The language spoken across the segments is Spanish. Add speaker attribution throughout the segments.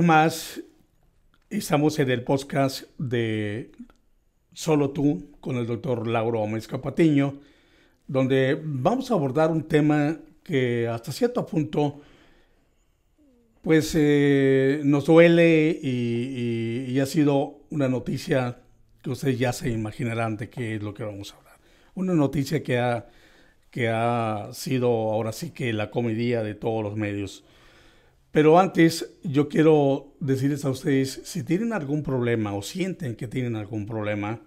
Speaker 1: más estamos en el podcast de Solo tú con el doctor Lauro Gómez Capatiño, donde vamos a abordar un tema que hasta cierto punto pues eh, nos duele y, y, ha sido una noticia que ustedes ya se imaginarán de qué es lo que vamos a hablar. Una noticia que ha, que ha sido ahora sí que la comedia de todos los medios pero antes yo quiero decirles a ustedes, si tienen algún problema o sienten que tienen algún problema,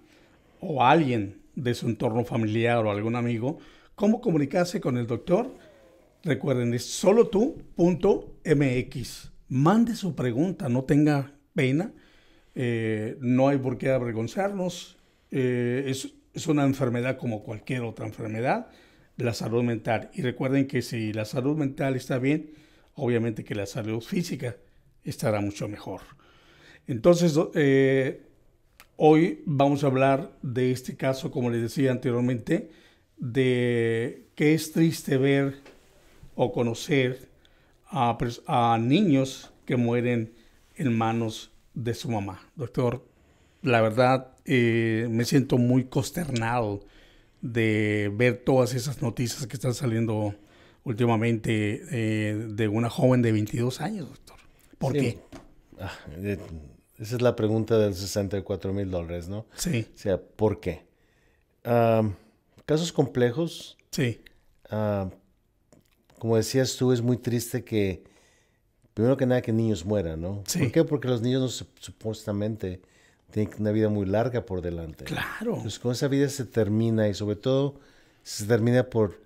Speaker 1: o alguien de su entorno familiar o algún amigo, cómo comunicarse con el doctor, recuerden, es solo tú.mx. Mande su pregunta, no tenga pena, eh, no hay por qué avergonzarnos, eh, es una enfermedad como cualquier otra enfermedad, la salud mental. Y recuerden que si la salud mental está bien, obviamente que la salud física estará mucho mejor. Entonces, eh, hoy vamos a hablar de este caso, como les decía anteriormente, de que es triste ver o conocer a, niños que mueren en manos de su mamá. Doctor, la verdad eh, me siento muy consternado de ver todas esas noticias que están saliendo últimamente eh, de una joven de 22 años, doctor. ¿Por qué?
Speaker 2: Ah, eh, esa es la pregunta del 64 mil dólares, ¿no? Sí. O sea, ¿por qué? casos complejos. Sí. como decías tú, es muy triste que, primero que nada, que niños mueran, ¿no? Sí. ¿Por qué? Porque los niños supuestamente tienen una vida muy larga por delante. Claro. Entonces, con esa vida se termina y sobre todo se termina por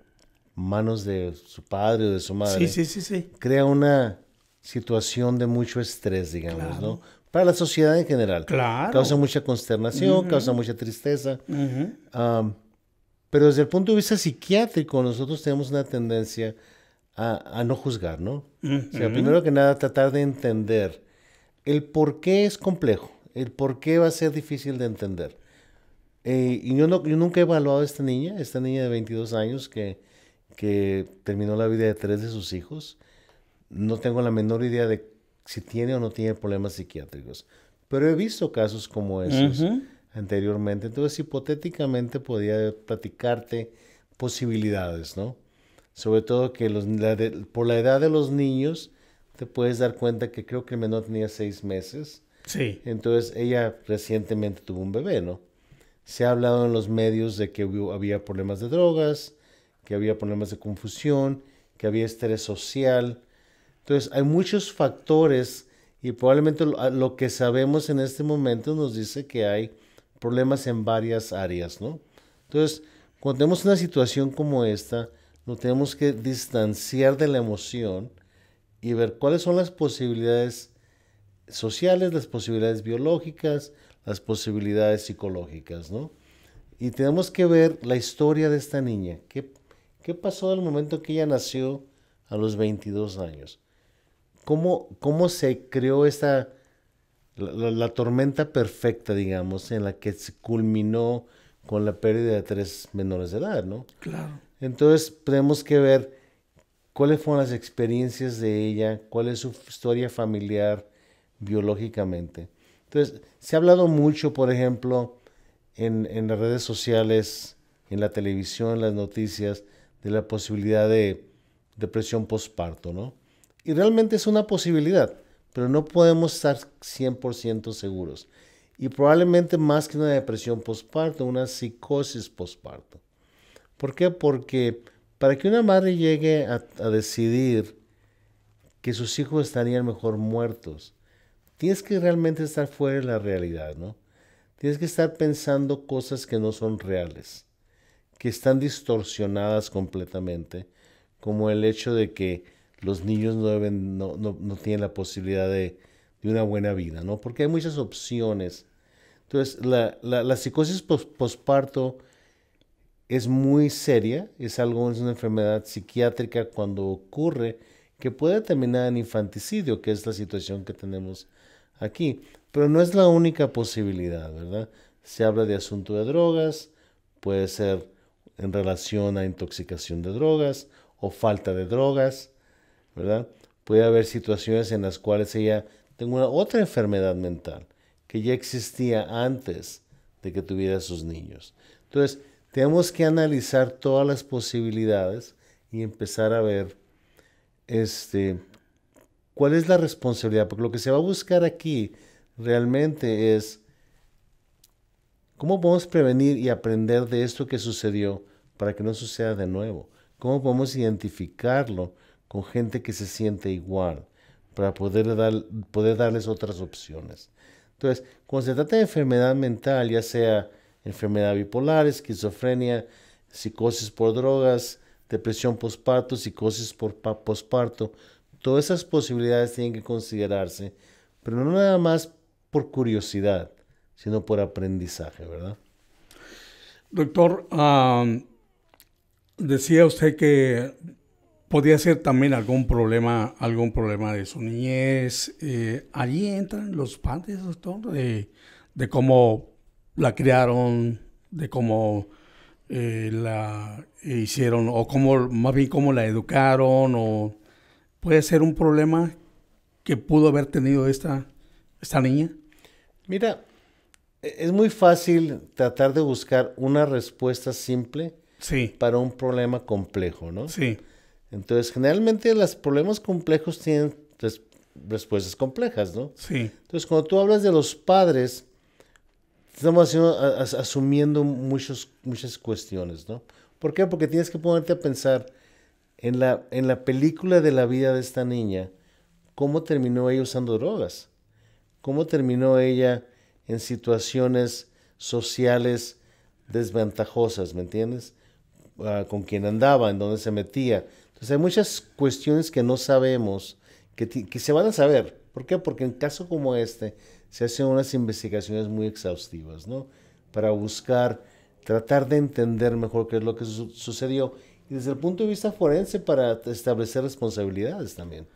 Speaker 2: manos de su padre o de su madre, sí, sí, sí, crea una situación de mucho estrés, digamos, ¿no? Para la sociedad en general. Claro. Causa mucha consternación, causa mucha tristeza. pero desde el punto de vista psiquiátrico, nosotros tenemos una tendencia a, no juzgar, ¿no? O sea, primero que nada, tratar de entender el por qué es complejo, el por qué va a ser difícil de entender. Eh, y yo, no, yo nunca he evaluado a esta niña, esta niña de 22 años que que terminó la vida de tres de sus hijos. No tengo la menor idea de si tiene o no tiene problemas psiquiátricos, pero he visto casos como esos anteriormente. Entonces, hipotéticamente podía platicarte posibilidades, ¿no? Sobre todo que los, por la edad de los niños te puedes dar cuenta que creo que el menor tenía seis meses. Sí. Entonces, ella recientemente tuvo un bebé, ¿no? Se ha hablado en los medios de que había problemas de drogas, que había problemas de confusión, que había estrés social. Entonces, hay muchos factores y probablemente lo que sabemos en este momento nos dice que hay problemas en varias áreas, ¿no? Entonces, cuando tenemos una situación como esta, nos tenemos que distanciar de la emoción y ver cuáles son las posibilidades sociales, las posibilidades biológicas, las posibilidades psicológicas, ¿no? Y tenemos que ver la historia de esta niña. ¿Qué, ¿Qué pasó del momento que ella nació a los 22 años? ¿Cómo, cómo se creó esta, la, tormenta perfecta, digamos, en la que se culminó con la pérdida de tres menores de edad, ¿no? Claro. Entonces tenemos que ver cuáles fueron las experiencias de ella, cuál es su historia familiar biológicamente. Entonces, se ha hablado mucho, por ejemplo, en, en las redes sociales, en la televisión, en las noticias, de la posibilidad de depresión postparto, ¿no? Y realmente es una posibilidad, pero no podemos estar 100% seguros. Y probablemente más que una depresión postparto, una psicosis postparto. ¿Por qué? Porque para que una madre llegue a, a decidir que sus hijos estarían mejor muertos, tienes que realmente estar fuera de la realidad, ¿no? Tienes que estar pensando cosas que no son reales que están distorsionadas completamente, como el hecho de que los niños no, deben, no, tienen la posibilidad de, una buena vida, ¿no? Porque hay muchas opciones. Entonces, la, psicosis posparto es muy seria, es algo, es una enfermedad psiquiátrica cuando ocurre, que puede terminar en infanticidio, que es la situación que tenemos aquí. Pero no es la única posibilidad, ¿verdad? Se habla de asunto de drogas, puede ser en relación a intoxicación de drogas o falta de drogas, ¿verdad? Puede haber situaciones en las cuales ella tenga otra enfermedad mental que ya existía antes de que tuviera sus niños. Entonces, tenemos que analizar todas las posibilidades y empezar a ver este, cuál es la responsabilidad, porque lo que se va a buscar aquí realmente es ¿Cómo podemos prevenir y aprender de esto que sucedió para que no suceda de nuevo? ¿Cómo podemos identificarlo con gente que se siente igual para poder, darles otras opciones? Entonces, cuando se trata de enfermedad mental, ya sea enfermedad bipolar, esquizofrenia, psicosis por drogas, depresión postparto, psicosis por postparto, todas esas posibilidades tienen que considerarse, pero no nada más por curiosidad, sino por aprendizaje, ¿verdad?
Speaker 1: Doctor, decía usted que podía ser también algún problema, algún problema de su niñez. Eh, allí entran los padres, doctor, de, cómo la criaron, de cómo eh, la hicieron, o cómo, más bien cómo la educaron, o puede ser un problema que pudo haber tenido esta, esta niña.
Speaker 2: Mira, e, es muy fácil tratar de buscar una respuesta simple para un problema complejo, ¿no? Sí. Entonces, generalmente los problemas complejos tienen respuestas complejas, ¿no? Sí. Entonces, cuando tú hablas de los padres, estamos asumiendo muchos, muchas cuestiones, ¿no? ¿Por qué? Porque tienes que ponerte a pensar en la, en la película de la vida de esta niña, cómo terminó ella usando drogas, cómo terminó ella en situaciones sociales desventajosas, ¿me entiendes? Ah, con quién andaba, en dónde se metía. Entonces hay muchas cuestiones que no sabemos, que, que se van a saber. ¿Por qué? Porque en caso como este se hacen unas investigaciones muy exhaustivas, ¿no? Para buscar, tratar de entender mejor qué es lo que sucedió y desde el punto de vista forense para establecer responsabilidades también.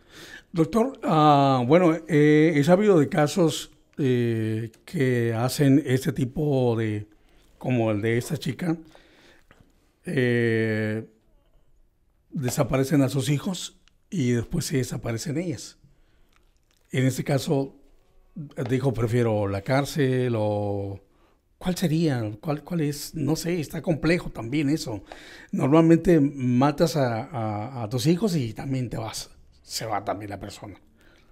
Speaker 1: Doctor, ah, bueno, eh, he sabido de casos eh, que hacen este tipo de, como el de esta chica, eh, desaparecen a sus hijos y después se desaparecen ellas. En este caso, dijo, prefiero la cárcel o... ¿Cuál sería? ¿Cuál, ¿Cuál es? No sé, está complejo también eso. Normalmente matas a, a tus hijos y también te vas. Se va también la persona.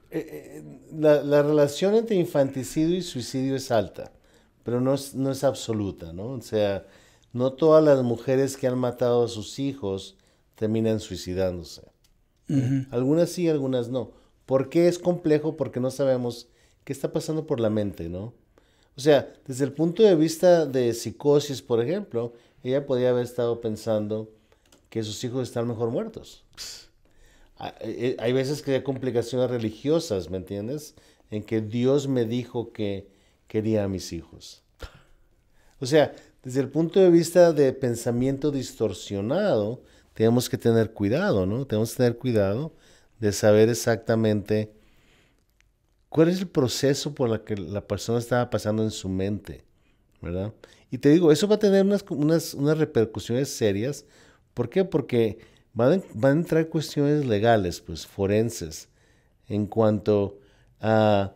Speaker 1: Eh, eh, la, relación entre infanticidio
Speaker 2: y suicidio es alta, pero no es, no es absoluta, ¿no? O sea, no todas las mujeres que han matado a sus hijos terminan suicidándose. Algunas sí, algunas no. ¿Por qué es complejo? Porque no sabemos qué está pasando por la mente, ¿no? O sea, desde el punto de vista de psicosis, por ejemplo, ella podría haber estado pensando que sus hijos están mejor muertos. Ah, eh, hay veces que hay complicaciones religiosas, ¿me entiendes? En que Dios me dijo que quería a mis hijos. O sea, desde el punto de vista de pensamiento distorsionado, tenemos que tener cuidado, ¿no? Tenemos que tener cuidado de saber exactamente cuál es el proceso por el que la persona estaba pasando en su mente, ¿verdad? Y te digo, eso va a tener unas, unas, repercusiones serias. ¿Por qué? Porque van, a entrar cuestiones legales, pues forenses, en cuanto a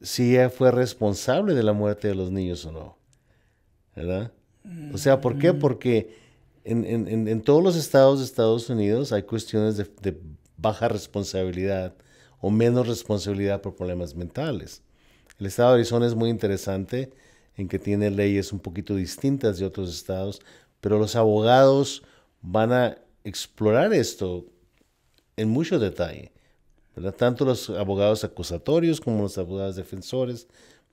Speaker 2: si ella fue responsable de la muerte de los niños o no. ¿Verdad? O sea, ¿por qué? Mm. Porque en, todos los estados de Estados Unidos hay cuestiones de, baja responsabilidad o menos responsabilidad por problemas mentales. El estado de Arizona es muy interesante en que tiene leyes un poquito distintas de otros estados, pero los abogados van a explorar esto en mucho detalle. Tanto los abogados acusatorios como los abogados defensores,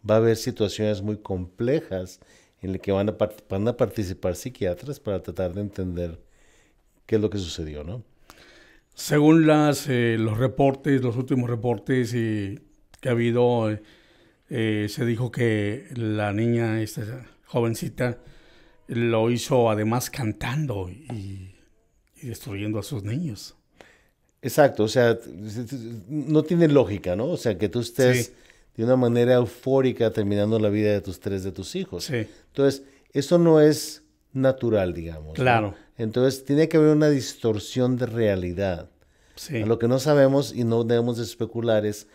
Speaker 2: va a haber situaciones muy complejas en las que van a, participar psiquiatras
Speaker 1: para tratar de
Speaker 2: entender qué es lo que sucedió, ¿no?
Speaker 1: Según las, eh, los reportes, los últimos reportes que ha habido, eh, eh, se dijo que la niña, esta jovencita, lo hizo además cantando y destruyendo a sus niños. Exacto,
Speaker 2: o sea, no tiene lógica, ¿no? O sea, que tú estés de una manera eufórica terminando la vida de tus tres de tus hijos. Sí. Entonces, eso no es natural, digamos. Claro. Entonces, tiene que haber una distorsión de realidad. Sí. lo que no sabemos y no debemos especular es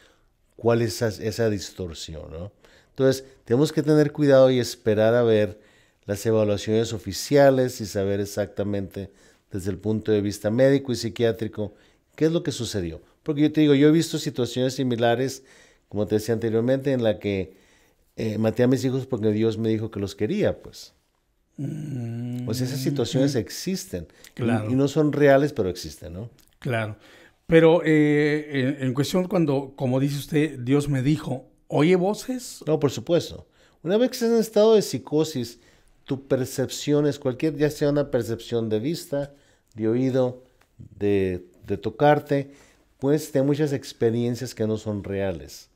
Speaker 2: cuál es esa, esa distorsión, ¿no? Entonces, tenemos que tener cuidado y esperar a ver las evaluaciones oficiales y saber exactamente desde el punto de vista médico y psiquiátrico, ¿qué es lo que sucedió? Porque yo te digo, yo he visto situaciones similares, como te decía anteriormente, en la que eh, maté a mis hijos porque Dios me dijo que los quería, pues.
Speaker 1: pues esas situaciones
Speaker 2: existen. Claro. Y, no son reales, pero existen, ¿no?
Speaker 1: Claro. Pero eh, en, en cuestión, cuando, como dice usted, Dios me dijo, ¿oye voces?
Speaker 2: No, por supuesto. Una vez que estás en estado de psicosis, tu percepción es cualquier, ya sea una percepción de vista, de oído, de, tocarte, puedes tener muchas experiencias que no son reales,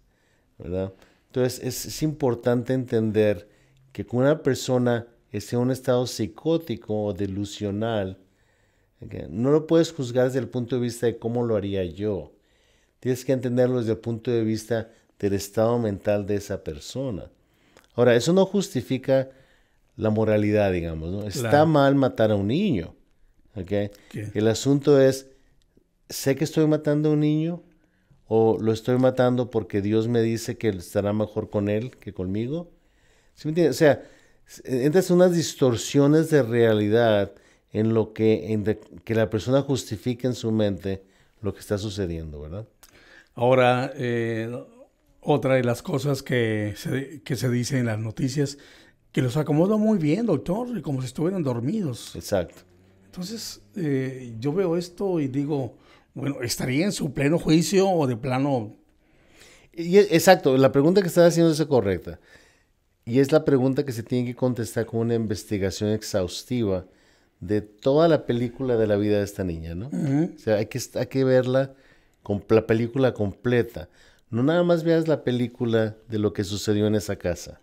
Speaker 2: ¿verdad? Entonces es, importante entender que con una persona esté en un estado psicótico o delusional, no lo puedes juzgar desde el punto de vista de cómo lo haría yo. Tienes que entenderlo desde el punto de vista del estado mental de esa persona. Ahora, eso no justifica la moralidad, digamos. Está mal matar a un niño. El asunto es, sé que estoy matando a un niño o lo estoy matando porque Dios me dice que estará mejor con él que conmigo. ¿Sí me entiendes? O sea, entras unas distorsiones de realidad en lo que, que la persona justifica en su mente lo que está sucediendo, ¿verdad?
Speaker 1: Ahora, eh, otra de las cosas que se, que se dice en las noticias, que los acomoda muy bien, doctor, como si estuvieran dormidos. Exacto. Entonces, eh, yo veo esto y digo, bueno, ¿estaría en su pleno juicio o de plano? Y, e, exacto, la pregunta que estás haciendo es
Speaker 2: correcta. Y es la pregunta que se tiene que contestar con una investigación exhaustiva de toda la película de la vida de esta niña, ¿no? O sea, hay que, hay que verla, con la película completa. No nada más veas la película de lo que sucedió en esa casa.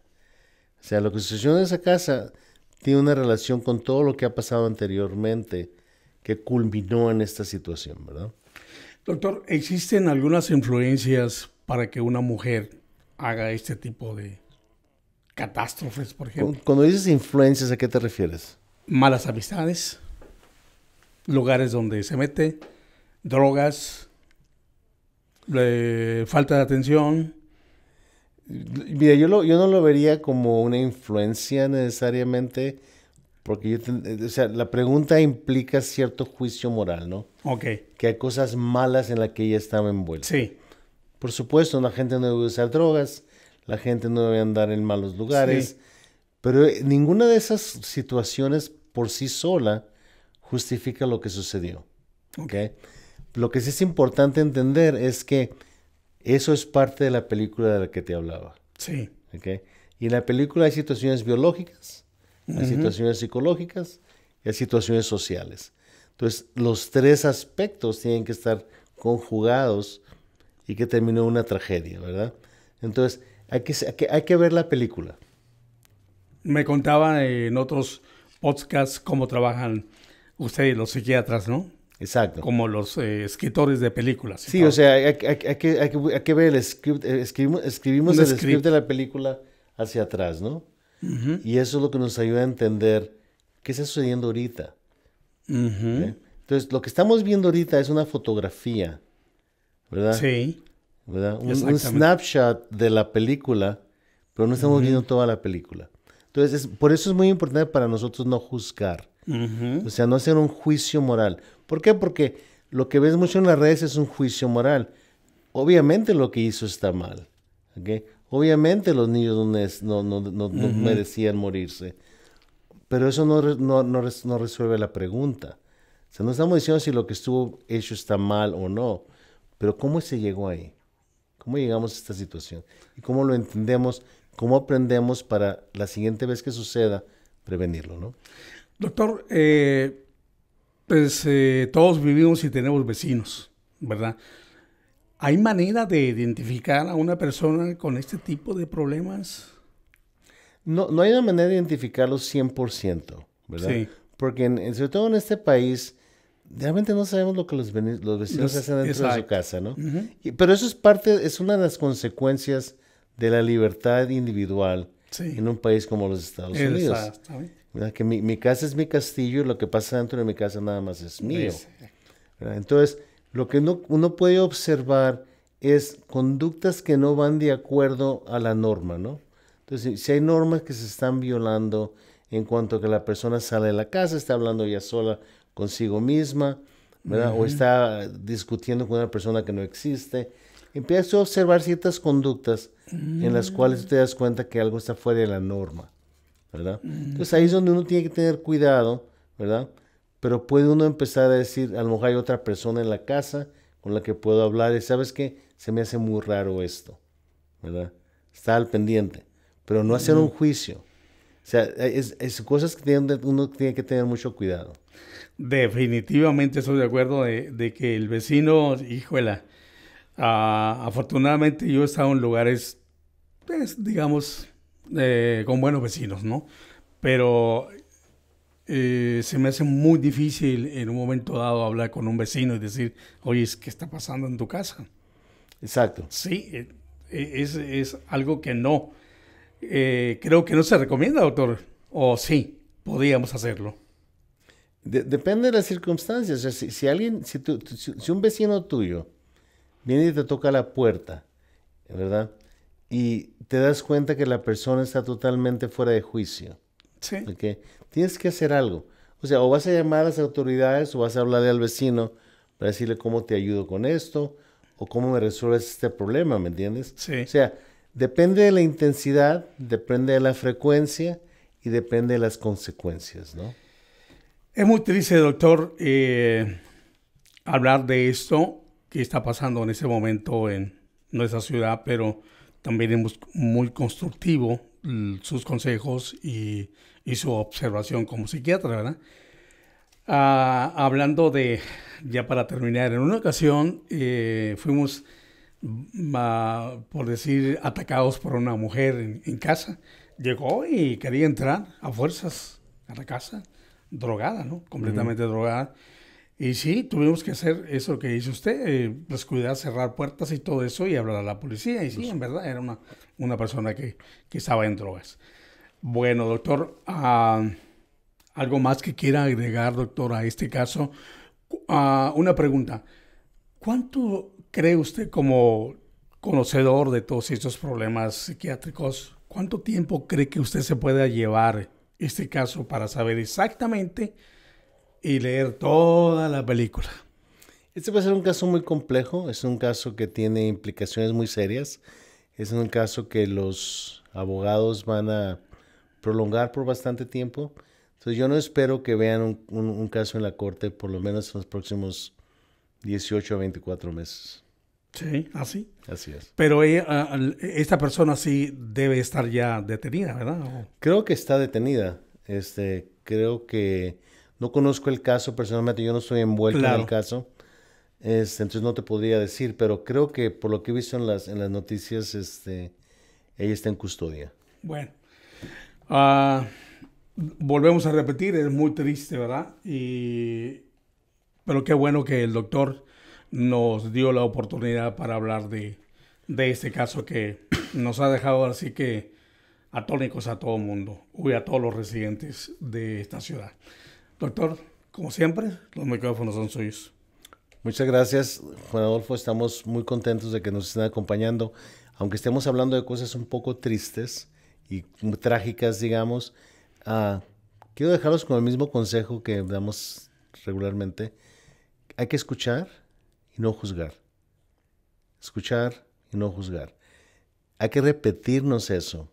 Speaker 2: O sea, lo que sucedió en esa casa tiene una relación con todo lo que ha pasado anteriormente que culminó en esta situación, ¿verdad?
Speaker 1: Doctor, ¿existen algunas influencias para que una mujer haga este tipo de catástrofes, por ejemplo?
Speaker 2: Cuando dices influencias, ¿a qué te refieres?
Speaker 1: Malas amistades, lugares donde se mete, drogas, falta de atención, Mira,
Speaker 2: yo, yo no lo vería como una influencia necesariamente, porque eh, sea, la pregunta implica cierto juicio moral, ¿no? Ok. Que hay cosas malas en las que ella estaba envuelta. Sí. Por supuesto, la gente no debe usar drogas, la gente no debe andar en malos lugares, pero eh, ninguna de esas situaciones por sí sola justifica lo que sucedió. Ok. Lo que sí es importante entender es que eso es parte de la película de la que te hablaba. Sí. Y en la película hay situaciones biológicas, hay situaciones psicológicas y hay situaciones sociales. Entonces, los tres aspectos tienen que estar conjugados y que terminó una tragedia, ¿verdad? Entonces, hay que, que, hay que ver la película.
Speaker 1: Me contaban eh, en otros podcasts cómo trabajan ustedes, los psiquiatras, ¿no? Exacto. Como los eh, escritores de películas. Sí, o
Speaker 2: sea, hay, que, ver el script, eh, escribimos, el script. de la película hacia atrás, ¿no? Y eso es lo que nos ayuda a entender qué está sucediendo ahorita.
Speaker 1: ¿Eh?
Speaker 2: Entonces, lo que estamos viendo ahorita es una fotografía, ¿verdad? Sí. Un, snapshot de la película, pero no estamos viendo toda la película. Entonces, por eso es muy importante para nosotros no juzgar. O sea, no hacer un juicio moral. ¿Por qué? Porque lo que ves mucho en las redes es un juicio moral. Obviamente lo que hizo está mal. Obviamente los niños no, no, merecían morirse. Pero eso no, resuelve la pregunta. O sea, no estamos diciendo si lo que estuvo hecho está mal o no. Pero ¿cómo se llegó ahí? ¿Cómo llegamos a esta situación? ¿Y cómo lo entendemos? ¿Cómo aprendemos para la siguiente vez que suceda prevenirlo? ¿no?
Speaker 1: Doctor, eh, pues eh, todos vivimos y tenemos vecinos, ¿verdad? ¿Hay manera de identificar a una persona con este tipo de problemas? No, no hay
Speaker 2: una manera de identificarlo 100%, ¿verdad? Sí. Porque sobre todo en este país, realmente no sabemos lo que los, los vecinos hacen dentro de su casa, ¿no? pero eso es parte, es una de las consecuencias de la libertad individual en un país como los Estados Unidos. Exactamente. Que mi, casa es mi castillo y lo que pasa dentro de mi casa nada más es mío. Entonces, lo que uno, uno, puede observar es conductas que no van de acuerdo a la norma, ¿no? Entonces, si hay normas que se están violando en cuanto a que la persona sale de la casa, está hablando ya sola consigo misma, O está discutiendo con una persona que no existe. Empieza a observar ciertas conductas en las cuales mm. te das cuenta que algo está fuera de la norma. ¿verdad? Entonces ahí es donde uno tiene que tener cuidado, ¿verdad? Pero puede uno empezar a decir, a lo mejor hay otra persona en la casa con la que puedo hablar y sabes que se me hace muy raro esto, ¿verdad? Está al pendiente, pero no hacer un juicio. O sea, es, cosas que uno tiene que tener mucho
Speaker 1: cuidado. Definitivamente estoy de acuerdo de, que el vecino, hijuela. Ah, afortunadamente yo he estado en lugares, pues, digamos, eh, con buenos vecinos, ¿no? Pero eh, se me hace muy difícil en un momento dado hablar con un vecino y decir, oye, ¿qué está pasando en tu casa? Exacto. Sí, eh, es, algo que no. creo que no se recomienda, doctor. O sí, podríamos hacerlo. depende de las circunstancias. si, alguien, si, un vecino tuyo
Speaker 2: viene y te toca la puerta, ¿verdad? y te das cuenta que la persona está totalmente fuera de juicio. Sí. Tienes que hacer algo. O sea, o vas a llamar a las autoridades o vas a hablarle al vecino para decirle cómo te ayudo con esto o cómo me resuelves este problema, ¿me entiendes? Sí. O sea, depende de la intensidad, depende de la frecuencia y depende de las consecuencias, ¿no?
Speaker 1: Es muy triste, doctor, eh, hablar de esto que está pasando en ese momento en nuestra ciudad, pero también es muy constructivo sus consejos y, su observación como psiquiatra, ¿verdad? Ah, hablando de, ya para terminar, en una ocasión eh, fuimos, mm, por decir, atacados por una mujer en, casa. Llegó y quería entrar a fuerzas a la casa, drogada, ¿no? Completamente drogada. Y sí, tuvimos que hacer eso que dice usted, eh, descuidar, cerrar puertas y todo eso y hablar a la policía. Y sí, en pues verdad, era una, una persona que, que estaba en drogas. Bueno, doctor, ah, algo más que quiera agregar, doctor, a este caso. Ah, una pregunta. ¿Cuánto cree usted como conocedor de todos estos problemas psiquiátricos, cuánto tiempo cree que usted se pueda llevar este caso para saber exactamente y leer toda la película. Este va a ser un caso muy complejo,
Speaker 2: es un caso que tiene implicaciones muy serias, es un caso que los abogados van a prolongar por bastante tiempo. Entonces yo no espero que vean un, caso en la corte por lo menos en los próximos 18 a 24 meses.
Speaker 1: Sí, así. ¿ah, así es. Pero esta persona sí debe estar ya detenida, ¿verdad?
Speaker 2: Creo que está detenida. Este, creo que no conozco el caso personalmente, yo no estoy envuelto en el caso. Este, entonces no te podría decir, pero creo que por lo que he visto en las, en las noticias, este, ella está en custodia.
Speaker 1: Bueno, ah, volvemos a repetir, es muy triste, ¿verdad? pero qué bueno que el doctor nos dio la oportunidad para hablar de, de este caso que nos ha dejado así que atónicos a todo el mundo y a todos los residentes de esta ciudad. Doctor, como siempre, los micrófonos son suyos. Muchas gracias, Juan Adolfo.
Speaker 2: Estamos muy contentos de que nos estén acompañando. Aunque estemos hablando de cosas un poco tristes y trágicas, digamos, ah, quiero dejarlos con el mismo consejo que damos regularmente. Hay que escuchar y no juzgar. Escuchar y no juzgar. Hay que repetirnos eso.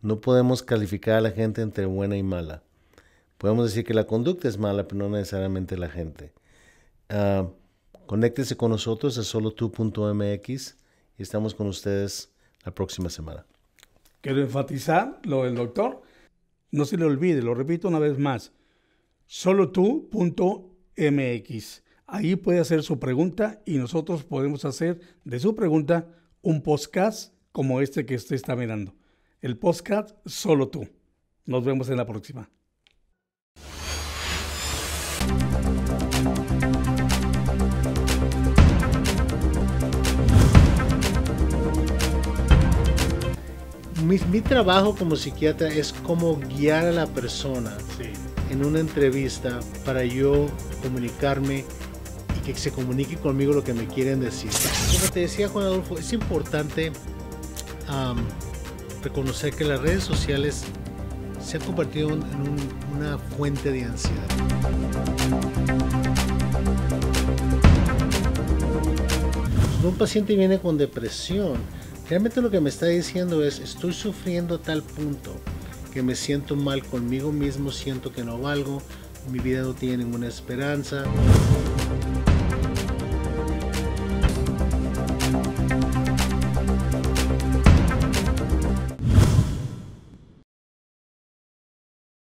Speaker 2: No podemos calificar a la gente entre buena y mala. Podemos decir que la conducta es mala, pero no necesariamente la gente. Ah, conéctese con nosotros a solotu.mx y estamos con ustedes la próxima semana.
Speaker 1: Quiero enfatizar lo del doctor. No se le olvide, lo repito una vez más. Solotu.mx. Ahí puede hacer su pregunta y nosotros podemos hacer de su pregunta un podcast como este que usted está mirando. El podcast Solo tú. Nos vemos en la próxima.
Speaker 2: mi, trabajo como psiquiatra es como guiar a la persona en una entrevista para yo comunicarme y que se comunique conmigo lo que me quieren decir. Como te decía Juan Adolfo, es importante reconocer que las redes sociales se han convertido en una fuente de ansiedad. un paciente viene con depresión, Realmente lo que me está diciendo es, estoy sufriendo a tal punto que me siento mal conmigo mismo, siento que no valgo, mi vida no tiene ninguna esperanza.